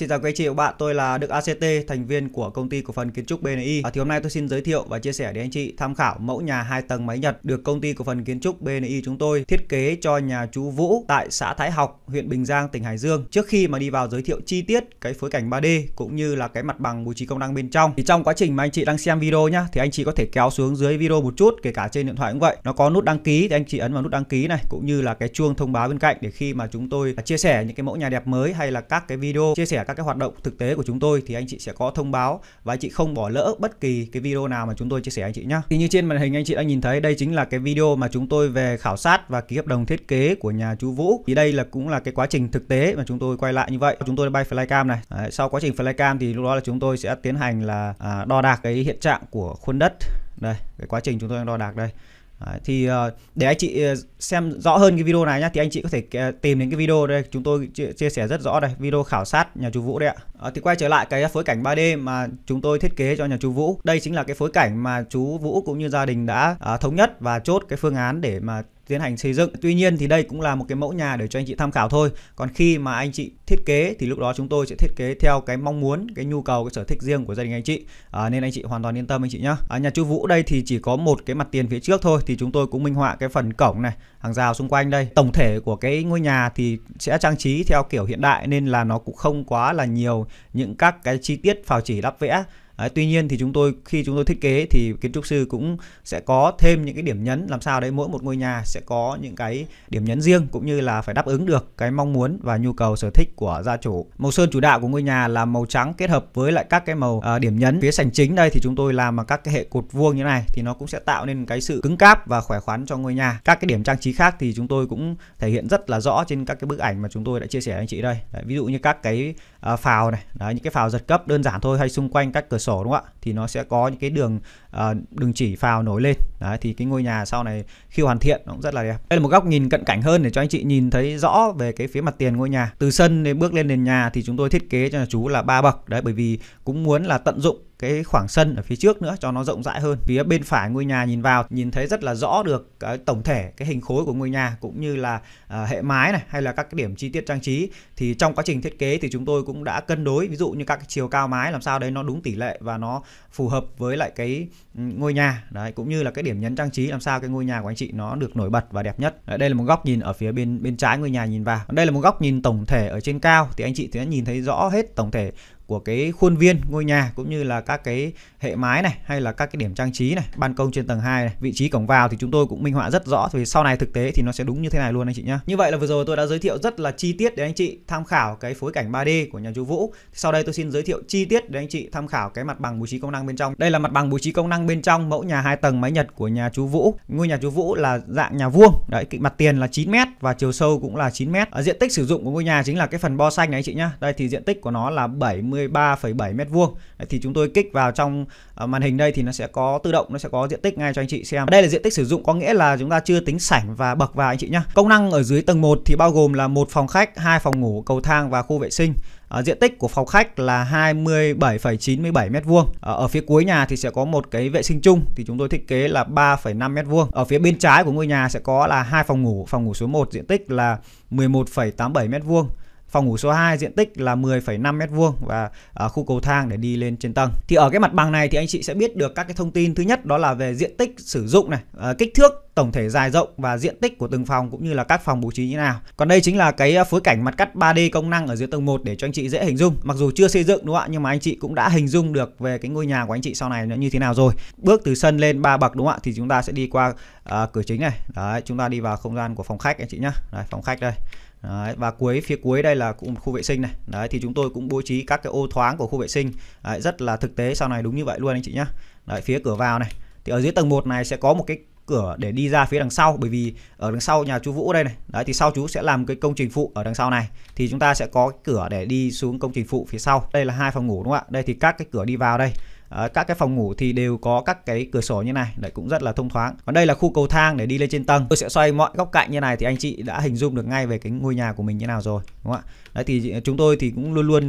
Xin chào quý anh chị và bạn, tôi là Đức ACT, thành viên của công ty cổ phần kiến trúc BNI. À, thì hôm nay tôi xin giới thiệu và chia sẻ đến anh chị tham khảo mẫu nhà 2 tầng máy Nhật được công ty cổ phần kiến trúc BNI chúng tôi thiết kế cho nhà chú Vũ tại xã Thái Học, huyện Bình Giang, tỉnh Hải Dương. Trước khi mà đi vào giới thiệu chi tiết cái phối cảnh 3D cũng như là cái mặt bằng bố trí công năng bên trong thì trong quá trình mà anh chị đang xem video nhá thì anh chị có thể kéo xuống dưới video một chút, kể cả trên điện thoại cũng vậy. Nó có nút đăng ký thì anh chị ấn vào nút đăng ký này cũng như là cái chuông thông báo bên cạnh để khi mà chúng tôi chia sẻ những cái mẫu nhà đẹp mới hay là các cái video chia sẻ các cái hoạt động thực tế của chúng tôi thì anh chị sẽ có thông báo và anh chị không bỏ lỡ bất kỳ cái video nào mà chúng tôi chia sẻ anh chị nhé. Thì như trên màn hình anh chị đã nhìn thấy đây chính là cái video mà chúng tôi về khảo sát và ký hợp đồng thiết kế của nhà chú Vũ. Thì đây là cũng là cái quá trình thực tế mà chúng tôi quay lại như vậy. Chúng tôi đã bay flycam này. Đấy, sau quá trình flycam thì lúc đó là chúng tôi sẽ tiến hành là à, đo đạc cái hiện trạng của khuôn đất. Đây, cái quá trình chúng tôi đang đo đạc đây Đấy, thì ờ, để anh chị ờ, xem rõ hơn cái video này nhá thì anh chị có thể ờ, tìm đến cái video đây chúng tôi chia sẻ rất rõ đây video khảo sát nhà chú Vũ đấy ạ à, thì quay trở lại cái phối cảnh 3D mà chúng tôi thiết kế cho nhà chú Vũ đây chính là cái phối cảnh mà chú Vũ cũng như gia đình đã à, thống nhất và chốt cái phương án để mà tiến hành xây dựng. Tuy nhiên thì đây cũng là một cái mẫu nhà để cho anh chị tham khảo thôi. Còn khi mà anh chị thiết kế thì lúc đó chúng tôi sẽ thiết kế theo cái mong muốn, cái nhu cầu, cái sở thích riêng của gia đình anh chị. À, nên anh chị hoàn toàn yên tâm anh chị nhé. À, nhà chú Vũ đây thì chỉ có một cái mặt tiền phía trước thôi thì chúng tôi cũng minh họa cái phần cổng này, hàng rào xung quanh đây. Tổng thể của cái ngôi nhà thì sẽ trang trí theo kiểu hiện đại nên là nó cũng không quá là nhiều những các cái chi tiết phào chỉ đắp vẽ Đấy, tuy nhiên thì chúng tôi khi chúng tôi thiết kế thì kiến trúc sư cũng sẽ có thêm những cái điểm nhấn làm sao đấy mỗi một ngôi nhà sẽ có những cái điểm nhấn riêng cũng như là phải đáp ứng được cái mong muốn và nhu cầu sở thích của gia chủ. Màu sơn chủ đạo của ngôi nhà là màu trắng kết hợp với lại các cái màu à, điểm nhấn phía sảnh chính đây thì chúng tôi làm bằng các cái hệ cột vuông như này thì nó cũng sẽ tạo nên cái sự cứng cáp và khỏe khoắn cho ngôi nhà. Các cái điểm trang trí khác thì chúng tôi cũng thể hiện rất là rõ trên các cái bức ảnh mà chúng tôi đã chia sẻ với anh chị đây. Đấy, ví dụ như các cái à, phào này, đấy, những cái phào giật cấp đơn giản thôi hay xung quanh các cửa sổ đúng không ạ thì nó sẽ có những cái đường à, ờ, đường chỉ phào nổi lên đấy thì cái ngôi nhà sau này khi hoàn thiện nó cũng rất là đẹp đây là một góc nhìn cận cảnh hơn để cho anh chị nhìn thấy rõ về cái phía mặt tiền ngôi nhà từ sân đến bước lên nền nhà thì chúng tôi thiết kế cho chú là ba bậc đấy bởi vì cũng muốn là tận dụng cái khoảng sân ở phía trước nữa cho nó rộng rãi hơn phía bên phải ngôi nhà nhìn vào nhìn thấy rất là rõ được cái tổng thể cái hình khối của ngôi nhà cũng như là à, hệ mái này hay là các cái điểm chi tiết trang trí thì trong quá trình thiết kế thì chúng tôi cũng đã cân đối ví dụ như các cái chiều cao mái làm sao đấy nó đúng tỷ lệ và nó phù hợp với lại cái ngôi nhà đấy cũng như là cái điểm nhấn trang trí làm sao cái ngôi nhà của anh chị nó được nổi bật và đẹp nhất đấy, đây là một góc nhìn ở phía bên bên trái ngôi nhà nhìn vào đây là một góc nhìn tổng thể ở trên cao thì anh chị sẽ nhìn thấy rõ hết tổng thể của cái khuôn viên ngôi nhà cũng như là các cái hệ mái này hay là các cái điểm trang trí này, ban công trên tầng 2 này, vị trí cổng vào thì chúng tôi cũng minh họa rất rõ vì sau này thực tế thì nó sẽ đúng như thế này luôn anh chị nhá. Như vậy là vừa rồi tôi đã giới thiệu rất là chi tiết để anh chị tham khảo cái phối cảnh 3D của nhà chú Vũ. Sau đây tôi xin giới thiệu chi tiết để anh chị tham khảo cái mặt bằng bố trí công năng bên trong. Đây là mặt bằng bố trí công năng bên trong mẫu nhà hai tầng mái Nhật của nhà chú Vũ. Ngôi nhà chú Vũ là dạng nhà vuông, đấy mặt tiền là 9 m và chiều sâu cũng là 9 m. Ở diện tích sử dụng của ngôi nhà chính là cái phần bo xanh này anh chị nhá. Đây thì diện tích của nó là 70 73,7 m2. Đấy, thì chúng tôi kích vào trong ờ, màn hình đây thì nó sẽ có tự động nó sẽ có diện tích ngay cho anh chị xem. Đây là diện tích sử dụng có nghĩa là chúng ta chưa tính sảnh và bậc vào anh chị nhá. Công năng ở dưới tầng 1 thì bao gồm là một phòng khách, hai phòng ngủ, cầu thang và khu vệ sinh. À, diện tích của phòng khách là 27,97 m2. À, ở phía cuối nhà thì sẽ có một cái vệ sinh chung thì chúng tôi thiết kế là 3,5 m2. Ở phía bên trái của ngôi nhà sẽ có là hai phòng ngủ, phòng ngủ số 1 diện tích là 11,87 m2. Phòng ngủ số 2 diện tích là 10,5 m2 và à, khu cầu thang để đi lên trên tầng. Thì ở cái mặt bằng này thì anh chị sẽ biết được các cái thông tin thứ nhất đó là về diện tích sử dụng này, à, kích thước tổng thể dài rộng và diện tích của từng phòng cũng như là các phòng bố trí như nào. Còn đây chính là cái à, phối cảnh mặt cắt 3D công năng ở dưới tầng 1 để cho anh chị dễ hình dung. Mặc dù chưa xây dựng đúng không ạ, nhưng mà anh chị cũng đã hình dung được về cái ngôi nhà của anh chị sau này nó như thế nào rồi. Bước từ sân lên ba bậc đúng không ạ thì chúng ta sẽ đi qua à, cửa chính này. Đấy, chúng ta đi vào không gian của phòng khách anh chị nhá. Đấy, phòng khách đây. Đấy, và cuối phía cuối đây là khu vệ sinh này đấy thì chúng tôi cũng bố trí các cái ô thoáng của khu vệ sinh đấy, rất là thực tế sau này đúng như vậy luôn anh chị nhé đấy, phía cửa vào này thì ở dưới tầng 1 này sẽ có một cái cửa để đi ra phía đằng sau bởi vì ở đằng sau nhà chú Vũ đây này đấy thì sau chú sẽ làm cái công trình phụ ở đằng sau này thì chúng ta sẽ có cái cửa để đi xuống công trình phụ phía sau đây là hai phòng ngủ đúng không ạ đây thì các cái cửa đi vào đây Ờ, các cái phòng ngủ thì đều có các cái cửa sổ như này đấy cũng rất là thông thoáng còn đây là khu cầu thang để đi lên trên tầng tôi sẽ xoay mọi góc cạnh như này thì anh chị đã hình dung được ngay về cái ngôi nhà của mình như nào rồi đúng không ạ đấy thì chúng tôi thì cũng luôn luôn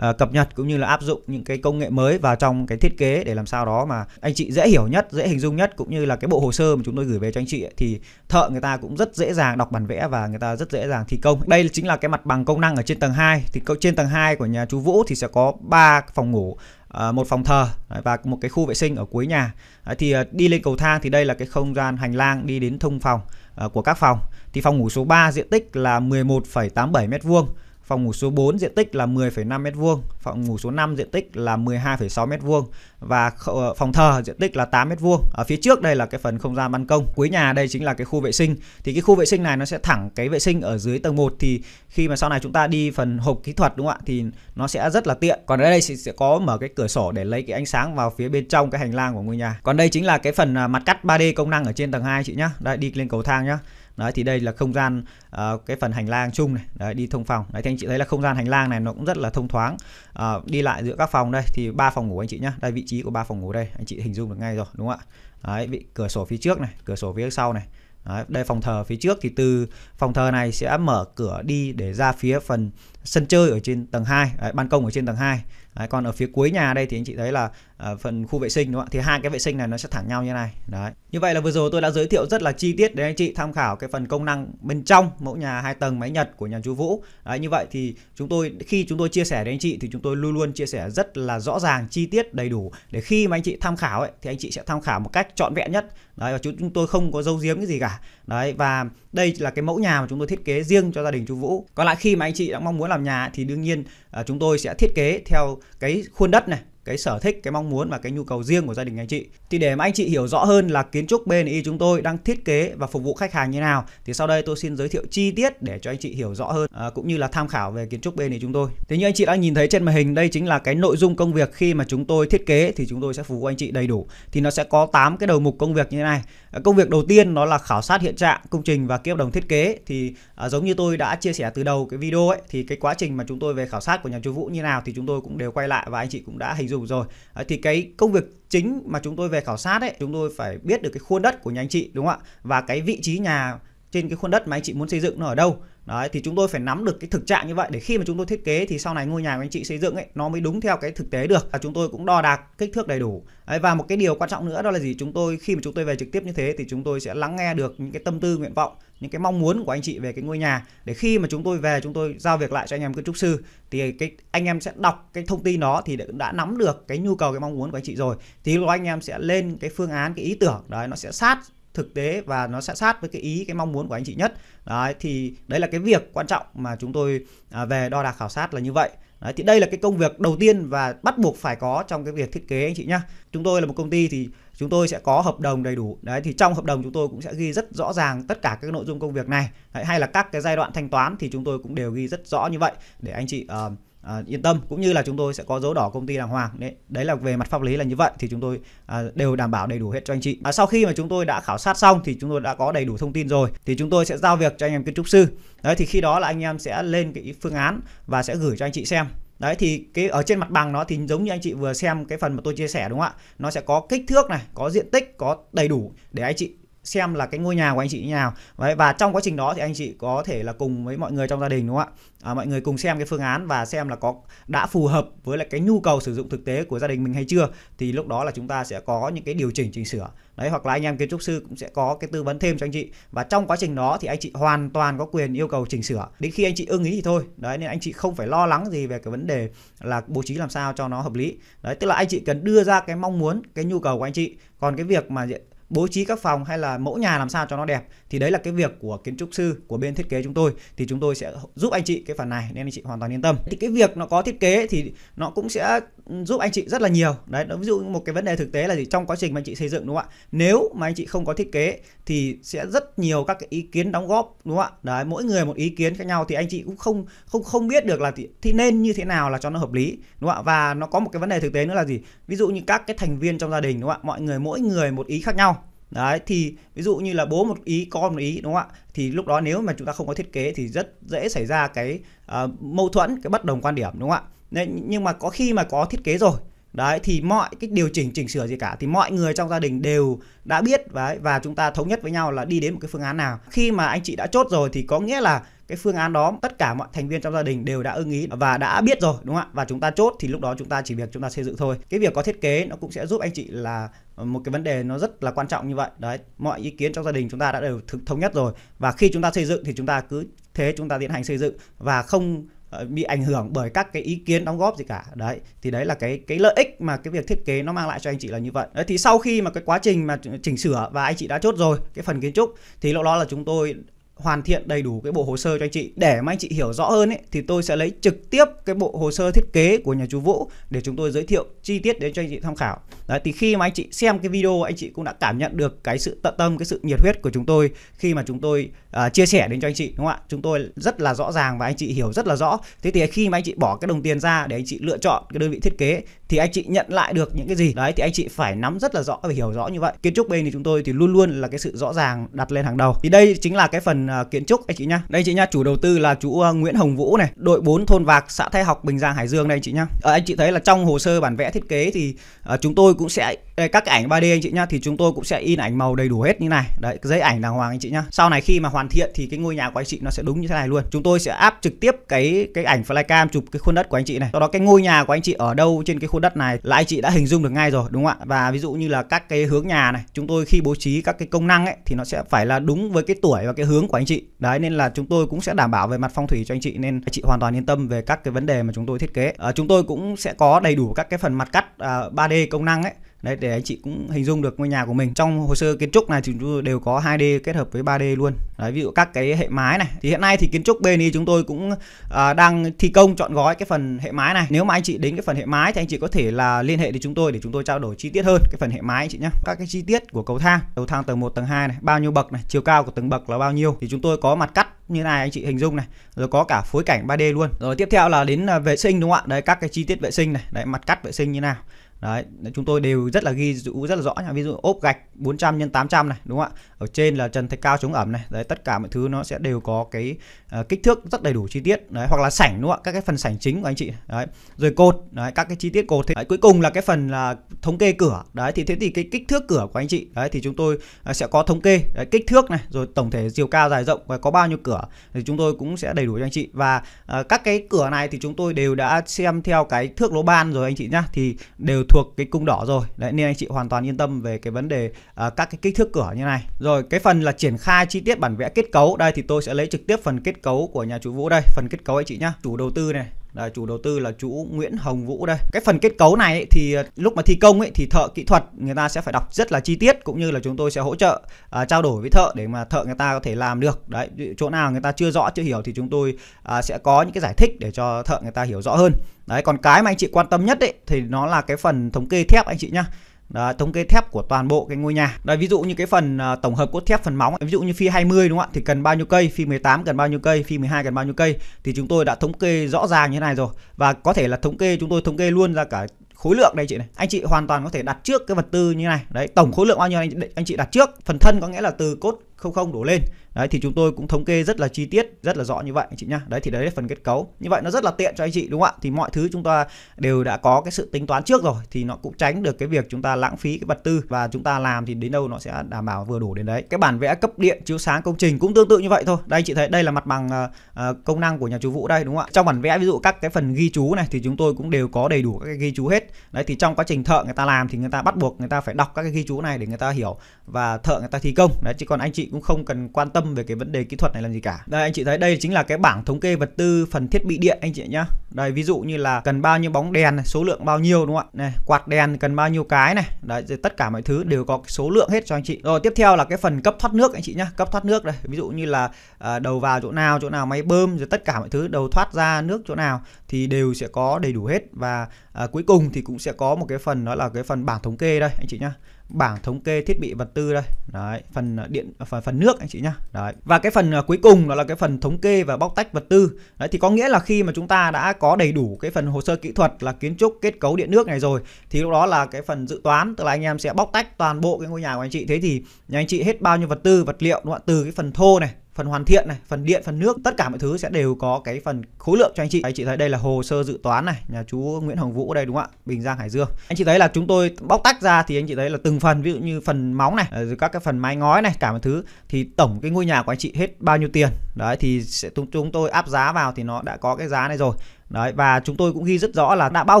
uh, cập nhật cũng như là áp dụng những cái công nghệ mới vào trong cái thiết kế để làm sao đó mà anh chị dễ hiểu nhất dễ hình dung nhất cũng như là cái bộ hồ sơ mà chúng tôi gửi về cho anh chị ấy, thì thợ người ta cũng rất dễ dàng đọc bản vẽ và người ta rất dễ dàng thi công đây chính là cái mặt bằng công năng ở trên tầng 2 thì trên tầng 2 của nhà chú Vũ thì sẽ có ba phòng ngủ Ờ, một phòng thờ và một cái khu vệ sinh ở cuối nhà thì ờ, đi lên cầu thang thì đây là cái không gian hành lang đi đến thông phòng ờ, của các phòng thì phòng ngủ số 3 diện tích là 11,87 mét vuông Phòng ngủ số 4 diện tích là 10,5 m2, phòng ngủ số 5 diện tích là 12,6 m2 và ờ, phòng thờ diện tích là 8 m2. Ở phía trước đây là cái phần không gian ban công. Cuối nhà đây chính là cái khu vệ sinh. Thì cái khu vệ sinh này nó sẽ thẳng cái vệ sinh ở dưới tầng 1 thì khi mà sau này chúng ta đi phần hộp kỹ thuật đúng không ạ thì nó sẽ rất là tiện. Còn ở đây thì sẽ có mở cái cửa sổ để lấy cái ánh sáng vào phía bên trong cái hành lang của ngôi nhà. Còn đây chính là cái phần à, mặt cắt 3D công năng ở trên tầng 2 chị nhá. Đây đi lên cầu thang nhá đấy thì đây là không gian uh, cái phần hành lang chung này đấy, đi thông phòng đấy thì anh chị thấy là không gian hành lang này nó cũng rất là thông thoáng uh, đi lại giữa các phòng đây thì ba phòng ngủ anh chị nhá đây vị trí của ba phòng ngủ đây anh chị hình dung được ngay rồi đúng không ạ đấy vị cửa sổ phía trước này cửa sổ phía sau này Đấy, đây phòng thờ phía trước thì từ phòng thờ này sẽ mở cửa đi để ra phía phần sân chơi ở trên tầng 2, đấy, ban công ở trên tầng 2 đấy, còn ở phía cuối nhà đây thì anh chị thấy là à, phần khu vệ sinh đúng không ạ thì hai cái vệ sinh này nó sẽ thẳng nhau như này đấy như vậy là vừa rồi tôi đã giới thiệu rất là chi tiết để anh chị tham khảo cái phần công năng bên trong mẫu nhà hai tầng máy nhật của nhà chú Vũ đấy, như vậy thì chúng tôi khi chúng tôi chia sẻ đến anh chị thì chúng tôi luôn luôn chia sẻ rất là rõ ràng chi tiết đầy đủ để khi mà anh chị tham khảo ấy, thì anh chị sẽ tham khảo một cách trọn vẹn nhất đấy và chúng tôi không có dâu giếm cái gì cả đấy và đây là cái mẫu nhà mà chúng tôi thiết kế riêng cho gia đình chú Vũ còn lại khi mà anh chị đã mong muốn làm nhà thì đương nhiên ờ, chúng tôi sẽ thiết kế theo cái khuôn đất này cái sở thích, cái mong muốn và cái nhu cầu riêng của gia đình anh chị. Thì để mà anh chị hiểu rõ hơn là kiến trúc BNI chúng tôi đang thiết kế và phục vụ khách hàng như nào thì sau đây tôi xin giới thiệu chi tiết để cho anh chị hiểu rõ hơn à, cũng như là tham khảo về kiến trúc BNI chúng tôi. Thế như anh chị đã nhìn thấy trên màn hình đây chính là cái nội dung công việc khi mà chúng tôi thiết kế thì chúng tôi sẽ phục vụ anh chị đầy đủ. Thì nó sẽ có 8 cái đầu mục công việc như thế này. À, công việc đầu tiên nó là khảo sát hiện trạng công trình và ký hợp đồng thiết kế thì à, giống như tôi đã chia sẻ từ đầu cái video ấy thì cái quá trình mà chúng tôi về khảo sát của nhà chu vũ như nào thì chúng tôi cũng đều quay lại và anh chị cũng đã hình dùng rồi à, thì cái công việc chính mà chúng tôi về khảo sát ấy chúng tôi phải biết được cái khuôn đất của nhà anh chị đúng không ạ và cái vị trí nhà trên cái khuôn đất mà anh chị muốn xây dựng nó ở đâu đấy thì chúng tôi phải nắm được cái thực trạng như vậy để khi mà chúng tôi thiết kế thì sau này ngôi nhà của anh chị xây dựng ấy nó mới đúng theo cái thực tế được và chúng tôi cũng đo đạc kích thước đầy đủ đấy, và một cái điều quan trọng nữa đó là gì chúng tôi khi mà chúng tôi về trực tiếp như thế thì chúng tôi sẽ lắng nghe được những cái tâm tư nguyện vọng những cái mong muốn của anh chị về cái ngôi nhà để khi mà chúng tôi về chúng tôi giao việc lại cho anh em kiến trúc sư thì cái anh em sẽ đọc cái thông tin đó thì đã, đã nắm được cái nhu cầu cái mong muốn của anh chị rồi thì lúc đó anh em sẽ lên cái phương án cái ý tưởng đấy nó sẽ sát thực tế và nó sẽ sát với cái ý cái mong muốn của anh chị nhất đấy thì đấy là cái việc quan trọng mà chúng tôi à, về đo đạc khảo sát là như vậy Đấy, thì đây là cái công việc đầu tiên và bắt buộc phải có trong cái việc thiết kế anh chị nhá. Chúng tôi là một công ty thì chúng tôi sẽ có hợp đồng đầy đủ. Đấy thì trong hợp đồng chúng tôi cũng sẽ ghi rất rõ ràng tất cả các nội dung công việc này. Đấy, hay là các cái giai đoạn thanh toán thì chúng tôi cũng đều ghi rất rõ như vậy để anh chị uh, à, yên tâm cũng như là chúng tôi sẽ có dấu đỏ công ty đàng hoàng đấy đấy là về mặt pháp lý là như vậy thì chúng tôi à, đều đảm bảo đầy đủ hết cho anh chị à, sau khi mà chúng tôi đã khảo sát xong thì chúng tôi đã có đầy đủ thông tin rồi thì chúng tôi sẽ giao việc cho anh em kiến trúc sư đấy thì khi đó là anh em sẽ lên cái phương án và sẽ gửi cho anh chị xem đấy thì cái ở trên mặt bằng nó thì giống như anh chị vừa xem cái phần mà tôi chia sẻ đúng không ạ nó sẽ có kích thước này có diện tích có đầy đủ để anh chị xem là cái ngôi nhà của anh chị như nào Đấy, và trong quá trình đó thì anh chị có thể là cùng với mọi người trong gia đình đúng không ạ à, mọi người cùng xem cái phương án và xem là có đã phù hợp với lại cái nhu cầu sử dụng thực tế của gia đình mình hay chưa thì lúc đó là chúng ta sẽ có những cái điều chỉnh chỉnh sửa đấy hoặc là anh em kiến trúc sư cũng sẽ có cái tư vấn thêm cho anh chị và trong quá trình đó thì anh chị hoàn toàn có quyền yêu cầu chỉnh sửa đến khi anh chị ưng ý thì thôi đấy nên anh chị không phải lo lắng gì về cái vấn đề là bố trí làm sao cho nó hợp lý đấy tức là anh chị cần đưa ra cái mong muốn cái nhu cầu của anh chị còn cái việc mà bố trí các phòng hay là mẫu nhà làm sao cho nó đẹp thì đấy là cái việc của kiến trúc sư của bên thiết kế chúng tôi thì chúng tôi sẽ giúp anh chị cái phần này nên anh chị hoàn toàn yên tâm thì cái việc nó có thiết kế thì nó cũng sẽ giúp anh chị rất là nhiều đấy ví dụ một cái vấn đề thực tế là gì trong quá trình mà anh chị xây dựng đúng không ạ nếu mà anh chị không có thiết kế thì sẽ rất nhiều các cái ý kiến đóng góp đúng không ạ đấy mỗi người một ý kiến khác nhau thì anh chị cũng không không không biết được là thì, thì nên như thế nào là cho nó hợp lý đúng không ạ và nó có một cái vấn đề thực tế nữa là gì ví dụ như các cái thành viên trong gia đình đúng không ạ mọi người mỗi người một ý khác nhau đấy thì ví dụ như là bố một ý con một ý đúng không ạ thì lúc đó nếu mà chúng ta không có thiết kế thì rất dễ xảy ra cái uh, mâu thuẫn cái bất đồng quan điểm đúng không ạ Đấy, nhưng mà có khi mà có thiết kế rồi đấy thì mọi cái điều chỉnh chỉnh sửa gì cả thì mọi người trong gia đình đều đã biết và và chúng ta thống nhất với nhau là đi đến một cái phương án nào khi mà anh chị đã chốt rồi thì có nghĩa là cái phương án đó tất cả mọi thành viên trong gia đình đều đã ưng ý và đã biết rồi đúng không ạ và chúng ta chốt thì lúc đó chúng ta chỉ việc chúng ta xây dựng thôi cái việc có thiết kế nó cũng sẽ giúp anh chị là ờ, một cái vấn đề nó rất là quan trọng như vậy đấy mọi ý kiến trong gia đình chúng ta đã đều thống nhất rồi và khi chúng ta xây dựng thì chúng ta cứ thế chúng ta tiến hành xây dựng và không Ờ, bị ảnh hưởng bởi các cái ý kiến đóng góp gì cả đấy thì đấy là cái cái lợi ích mà cái việc thiết kế nó mang lại cho anh chị là như vậy đấy, thì sau khi mà cái quá trình mà chỉnh sửa và anh chị đã chốt rồi cái phần kiến trúc thì lúc đó là chúng tôi hoàn thiện đầy đủ cái bộ hồ sơ cho anh chị để mà anh chị hiểu rõ hơn ấy, thì tôi sẽ lấy trực tiếp cái bộ hồ sơ thiết kế của nhà chú Vũ để chúng tôi giới thiệu chi tiết đến cho anh chị tham khảo đấy thì khi mà anh chị xem cái video anh chị cũng đã cảm nhận được cái sự tận tâm cái sự nhiệt huyết của chúng tôi khi mà chúng tôi uh, chia sẻ đến cho anh chị đúng không ạ chúng tôi rất là rõ ràng và anh chị hiểu rất là rõ thế thì khi mà anh chị bỏ cái đồng tiền ra để anh chị lựa chọn cái đơn vị thiết kế thì anh chị nhận lại được những cái gì đấy thì anh chị phải nắm rất là rõ và hiểu rõ như vậy kiến trúc bên thì chúng tôi thì luôn luôn là cái sự rõ ràng đặt lên hàng đầu thì đây chính là cái phần À, kiến trúc anh chị nhá. Đây chị nhá, chủ đầu tư là chú à, Nguyễn Hồng Vũ này, đội 4 thôn Vạc, xã Thái Học, Bình Giang, Hải Dương đây anh chị nhá. À, ờ, anh chị thấy là trong hồ sơ bản vẽ thiết kế thì à, chúng tôi cũng sẽ đây, các cái ảnh 3D anh chị nhá thì chúng tôi cũng sẽ in ảnh màu đầy đủ hết như này đấy giấy ảnh đàng hoàng anh chị nhá sau này khi mà hoàn thiện thì cái ngôi nhà của anh chị nó sẽ đúng như thế này luôn chúng tôi sẽ áp trực tiếp cái cái ảnh flycam chụp cái khuôn đất của anh chị này sau đó cái ngôi nhà của anh chị ở đâu trên cái khuôn đất này là anh chị đã hình dung được ngay rồi đúng không ạ và ví dụ như là các cái hướng nhà này chúng tôi khi bố trí các cái công năng ấy thì nó sẽ phải là đúng với cái tuổi và cái hướng của anh chị đấy nên là chúng tôi cũng sẽ đảm bảo về mặt phong thủy cho anh chị nên anh chị hoàn toàn yên tâm về các cái vấn đề mà chúng tôi thiết kế à, chúng tôi cũng sẽ có đầy đủ các cái phần mặt cắt à, 3D công năng ấy đấy để anh chị cũng hình dung được ngôi nhà của mình trong hồ sơ kiến trúc này chúng tôi đều có 2D kết hợp với 3D luôn đấy ví dụ các cái hệ mái này thì hiện nay thì kiến trúc BNI chúng tôi cũng à, đang thi công chọn gói cái phần hệ mái này nếu mà anh chị đến cái phần hệ mái thì anh chị có thể là liên hệ với chúng tôi để chúng tôi trao đổi chi tiết hơn cái phần hệ mái anh chị nhé các cái chi tiết của cầu thang cầu thang tầng 1 tầng 2 này bao nhiêu bậc này chiều cao của từng bậc là bao nhiêu thì chúng tôi có mặt cắt như này anh chị hình dung này rồi có cả phối cảnh 3D luôn rồi tiếp theo là đến à, vệ sinh đúng không ạ đấy các cái chi tiết vệ sinh này đấy mặt cắt vệ sinh như nào Đấy, chúng tôi đều rất là ghi dụ rất là rõ nha. Ví dụ ốp gạch 400 x 800 này đúng không ạ? Ở trên là trần thạch cao chống ẩm này. Đấy, tất cả mọi thứ nó sẽ đều có cái uh, kích thước rất đầy đủ chi tiết. Đấy, hoặc là sảnh đúng không ạ? Các cái phần sảnh chính của anh chị. Đấy. Rồi cột, đấy, các cái chi tiết cột. Đấy, cuối cùng là cái phần là thống kê cửa. Đấy thì thế thì cái kích thước cửa của anh chị. Đấy thì chúng tôi ờ, sẽ có thống kê đấy, kích thước này, rồi tổng thể chiều cao dài rộng và có bao nhiêu cửa thì chúng tôi cũng sẽ đầy đủ cho anh chị. Và uh, các cái cửa này thì chúng tôi đều đã xem theo cái thước lỗ ban rồi anh chị nhá. Thì đều thuộc cái cung đỏ rồi đấy nên anh chị hoàn toàn yên tâm về cái vấn đề à, các cái kích thước cửa như này rồi cái phần là triển khai chi tiết bản vẽ kết cấu đây thì tôi sẽ lấy trực tiếp phần kết cấu của nhà chủ vũ đây phần kết cấu anh chị nhá chủ đầu tư này là chủ đầu tư là chủ Nguyễn Hồng Vũ đây. Cái phần kết cấu này ấy, thì ờ, lúc mà thi công ấy, thì thợ kỹ thuật người ta sẽ phải đọc rất là chi tiết cũng như là chúng tôi sẽ hỗ trợ à, trao đổi với thợ để mà thợ người ta có thể làm được. Đấy, chỗ nào người ta chưa rõ chưa hiểu thì chúng tôi à, sẽ có những cái giải thích để cho thợ người ta hiểu rõ hơn. Đấy, còn cái mà anh chị quan tâm nhất ấy, thì nó là cái phần thống kê thép anh chị nhá. Đó, thống kê thép của toàn bộ cái ngôi nhà. Đấy ví dụ như cái phần uh, tổng hợp cốt thép phần móng, ví dụ như phi 20 đúng không ạ thì cần bao nhiêu cây, phi 18 cần bao nhiêu cây, phi 12 cần bao nhiêu cây thì chúng tôi đã thống kê rõ ràng như thế này rồi. Và có thể là thống kê chúng tôi thống kê luôn ra cả khối lượng đây chị này anh chị hoàn toàn có thể đặt trước cái vật tư như này đấy tổng khối lượng bao nhiêu anh, anh chị đặt trước phần thân có nghĩa là từ cốt không không đổ lên Đấy thì chúng tôi cũng thống kê rất là chi tiết, rất là rõ như vậy anh chị nhá. Đấy thì đấy là phần kết cấu. Như vậy nó rất là tiện cho anh chị đúng không ạ? Thì mọi thứ chúng ta đều đã có cái sự tính toán trước rồi thì nó cũng tránh được cái việc chúng ta lãng phí cái vật tư và chúng ta làm thì đến đâu nó sẽ đảm bảo vừa đủ đến đấy. Cái bản vẽ cấp điện chiếu sáng công trình cũng tương tự như vậy thôi. Đây anh chị thấy đây là mặt bằng uh, công năng của nhà chú Vũ đây đúng không ạ? Trong bản vẽ ví dụ các cái phần ghi chú này thì chúng tôi cũng đều có đầy đủ các cái ghi chú hết. Đấy thì trong quá trình thợ người ta làm thì người ta bắt buộc người ta phải đọc các cái ghi chú này để người ta hiểu và thợ người ta thi công. Đấy chứ còn anh chị cũng không cần quan tâm tâm về cái vấn đề kỹ thuật này làm gì cả đây anh chị thấy đây chính là cái bảng thống kê vật tư phần thiết bị điện anh chị nhá đây ví dụ như là cần bao nhiêu bóng đèn số lượng bao nhiêu đúng không ạ này quạt đèn cần bao nhiêu cái này đấy tất cả mọi thứ đều có số lượng hết cho anh chị rồi tiếp theo là cái phần cấp thoát nước anh chị nhá cấp thoát nước đây ví dụ như là à, đầu vào chỗ nào chỗ nào máy bơm rồi tất cả mọi thứ đầu thoát ra nước chỗ nào thì đều sẽ có đầy đủ hết và à, cuối cùng thì cũng sẽ có một cái phần đó là cái phần bảng thống kê đây anh chị nhá bảng thống kê thiết bị vật tư đây đấy phần ờ, điện ờ, phần, phần nước anh chị nhá đấy và cái phần ờ, cuối cùng đó là cái phần thống kê và bóc tách vật tư đấy thì có nghĩa là khi mà chúng ta đã có đầy đủ cái phần hồ sơ kỹ thuật là kiến trúc kết cấu điện nước này rồi thì lúc đó là cái phần dự toán tức là anh em sẽ bóc tách toàn bộ cái ngôi nhà của anh chị thế thì nhà anh chị hết bao nhiêu vật tư vật liệu đúng không? từ cái phần thô này phần hoàn thiện này, phần điện, phần nước, tất cả mọi thứ sẽ đều có cái phần khối lượng cho anh chị. Anh chị thấy đây là hồ sơ dự toán này, nhà chú Nguyễn Hồng Vũ đây đúng không ạ? Bình Giang Hải Dương. Anh chị thấy là chúng tôi bóc tách ra thì anh chị thấy là từng phần ví dụ như phần móng này, rồi các cái phần mái ngói này, cả mọi thứ thì tổng cái ngôi nhà của anh chị hết bao nhiêu tiền. Đấy thì sẽ chúng tôi áp giá vào thì nó đã có cái giá này rồi. Đấy và chúng tôi cũng ghi rất rõ là đã bao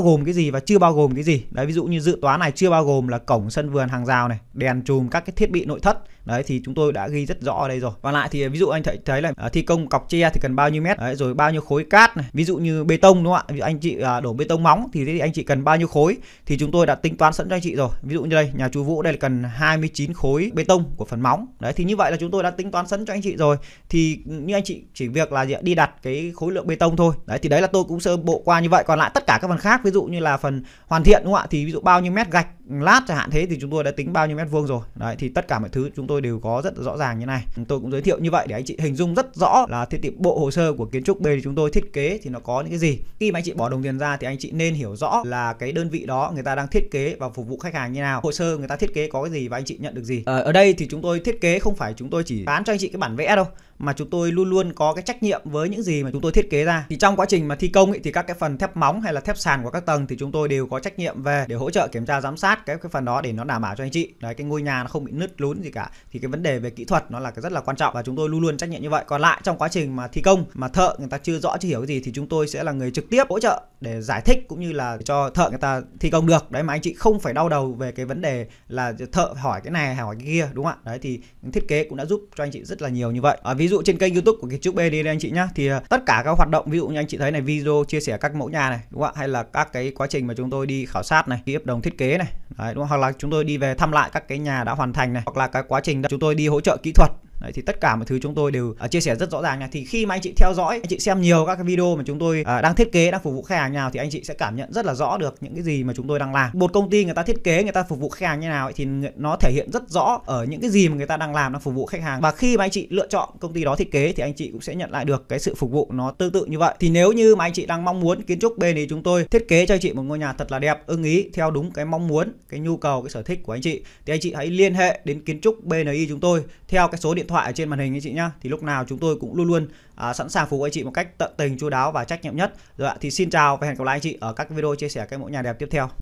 gồm cái gì và chưa bao gồm cái gì. Đấy ví dụ như dự toán này chưa bao gồm là cổng sân vườn hàng rào này, đèn chùm các cái thiết bị nội thất đấy thì chúng tôi đã ghi rất rõ ở đây rồi và lại thì à, ví dụ anh thấy thấy là à, thi công cọc tre thì cần bao nhiêu mét đấy, rồi bao nhiêu khối cát này ví dụ như bê tông đúng không ạ ví dụ anh chị à, đổ bê tông móng thì anh chị cần bao nhiêu khối thì chúng tôi đã tính toán sẵn cho anh chị rồi ví dụ như đây nhà chú Vũ đây là cần 29 khối bê tông của phần móng đấy thì như vậy là chúng tôi đã tính toán sẵn cho anh chị rồi thì như anh chị chỉ việc là gì đi đặt cái khối lượng bê tông thôi đấy thì đấy là tôi cũng sơ bộ qua như vậy còn lại tất cả các phần khác ví dụ như là phần hoàn thiện đúng không ạ thì ví dụ bao nhiêu mét gạch lát chẳng hạn thế thì chúng tôi đã tính bao nhiêu mét vuông rồi đấy thì tất cả mọi thứ chúng tôi đều có rất rõ ràng như này tôi cũng giới thiệu như vậy để anh chị hình dung rất rõ là thiết tiệm bộ hồ sơ của kiến trúc B chúng tôi thiết kế thì nó có những cái gì khi mà anh chị bỏ đồng tiền ra thì anh chị nên hiểu rõ là cái đơn vị đó người ta đang thiết kế và phục vụ khách hàng như nào hồ sơ người ta thiết kế có cái gì và anh chị nhận được gì ờ, ở đây thì chúng tôi thiết kế không phải chúng tôi chỉ bán cho anh chị cái bản vẽ đâu mà chúng tôi luôn luôn có cái trách nhiệm với những gì mà chúng tôi thiết kế ra thì trong quá trình mà thi công ấy, thì các cái phần thép móng hay là thép sàn của các tầng thì chúng tôi đều có trách nhiệm về để hỗ trợ kiểm tra giám sát cái cái phần đó để nó đảm bảo cho anh chị đấy cái ngôi nhà nó không bị nứt lún gì cả thì cái vấn đề về kỹ thuật nó là cái rất là quan trọng và chúng tôi luôn luôn trách nhiệm như vậy còn lại trong quá trình mà thi công mà thợ người ta chưa rõ chưa hiểu cái gì thì chúng tôi sẽ là người trực tiếp hỗ trợ để giải thích cũng như là cho thợ người ta thi công được đấy mà anh chị không phải đau đầu về cái vấn đề là thợ hỏi cái này hỏi cái kia đúng không ạ đấy thì thiết kế cũng đã giúp cho anh chị rất là nhiều như vậy à, ví dụ dụ trên kênh youtube của kiến trúc bd đây anh chị nhá thì ờ, tất cả các hoạt động ví dụ như anh chị thấy này video chia sẻ các mẫu nhà này đúng không ạ hay là các cái quá trình mà chúng tôi đi khảo sát này ký hợp đồng thiết kế này Đấy, đúng không? hoặc là chúng tôi đi về thăm lại các cái nhà đã hoàn thành này hoặc là cái quá trình chúng tôi đi hỗ trợ kỹ thuật Đấy, thì tất cả mọi thứ chúng tôi đều uh, chia sẻ rất rõ ràng nha. Thì khi mà anh chị theo dõi, anh chị xem nhiều các cái video mà chúng tôi uh, đang thiết kế, đang phục vụ khách hàng nào thì anh chị sẽ cảm nhận rất là rõ được những cái gì mà chúng tôi đang làm. Một công ty người ta thiết kế, người ta phục vụ khách hàng như nào thì nó thể hiện rất rõ ở những cái gì mà người ta đang làm, đang phục vụ khách hàng. Và khi mà anh chị lựa chọn công ty đó thiết kế thì anh chị cũng sẽ nhận lại được cái sự phục vụ nó tương tự như vậy. Thì nếu như mà anh chị đang mong muốn kiến trúc bên thì chúng tôi thiết kế cho anh chị một ngôi nhà thật là đẹp, ưng ý theo đúng cái mong muốn, cái nhu cầu, cái sở thích của anh chị thì anh chị hãy liên hệ đến kiến trúc BNI chúng tôi theo cái số điện thoại thoại ở trên màn hình anh chị nhá thì lúc nào chúng tôi cũng luôn luôn à, sẵn sàng phục vụ anh chị một cách tận tình chu đáo và trách nhiệm nhất rồi ạ thì xin chào và hẹn gặp lại anh chị ở các video chia sẻ các mẫu nhà đẹp tiếp theo